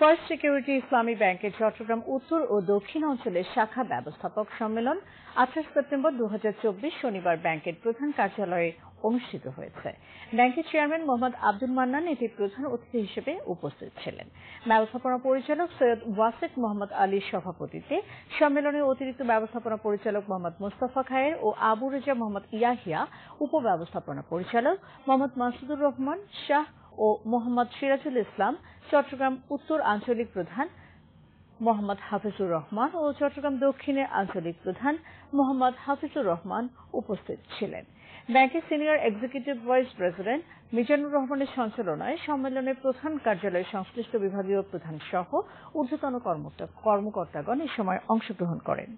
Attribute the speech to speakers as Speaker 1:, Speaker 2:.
Speaker 1: first security ইসলামী ব্যাংকের চট্টগ্রাম উত্তর ও দক্ষিণ অঞ্চলের শাখা ব্যবস্থাপক সম্মেলন আঠাশ সেপ্টেম্বর দু শনিবার ব্যাংকের প্রধান কার্যালয়ে অনুষ্ঠিত হয়েছে ব্যাংকের চেয়ারম্যান মোহাম্মদ আব্দুল মান্নান এটি প্রধান অতিথি হিসেবে উপস্থিত ছিলেন ব্যবস্থাপনা পরিচালক সৈয়দ ওয়াসেক মোহাম্মদ আলীর সভাপতিতে সম্মেলনে অতিরিক্ত ব্যবস্থাপনা পরিচালক মোহাম্মদ মুস্তাফা খায়ের ও আবু রেজা মোহাম্মদ ইয়াহিয়া উপব্যবস্থাপনা পরিচালক মোহাম্মদ মাসুদুর রহমান শাহ ও মোহাম্মদ সিরাজুল ইসলাম চট্টগ্রাম উত্তর আঞ্চলিক প্রধান মোহাম্মদ হাফিজুর রহমান ও চট্টগ্রাম দক্ষিণের আঞ্চলিক প্রধান মোহাম্মদ হাফিজুর রহমান উপস্থিত ছিলেন ব্যাংকের senior executive vice president Mizanur রহমানের সঞ্চালনায় সম্মেলনে প্রধান কার্যালয়ের সংশ্লিষ্ট বিভাগীয় প্রধান সহ ঊর্ধ্বতন কর্মকর্তাগণ এ সময় অংশগ্রহণ করেন